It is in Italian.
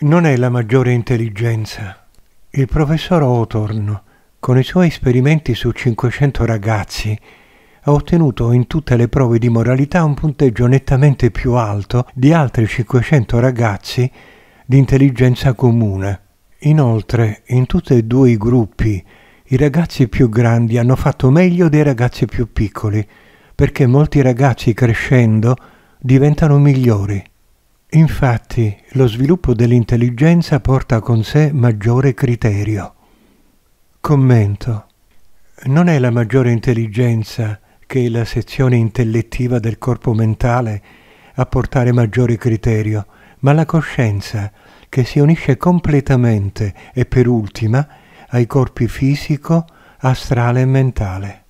non è la maggiore intelligenza. Il professor Hawthorne, con i suoi esperimenti su 500 ragazzi, ha ottenuto in tutte le prove di moralità un punteggio nettamente più alto di altri 500 ragazzi di intelligenza comune. Inoltre, in tutti e due i gruppi, i ragazzi più grandi hanno fatto meglio dei ragazzi più piccoli, perché molti ragazzi crescendo diventano migliori. Infatti, lo sviluppo dell'intelligenza porta con sé maggiore criterio. Commento. Non è la maggiore intelligenza che la sezione intellettiva del corpo mentale a portare maggiore criterio, ma la coscienza che si unisce completamente e per ultima ai corpi fisico, astrale e mentale.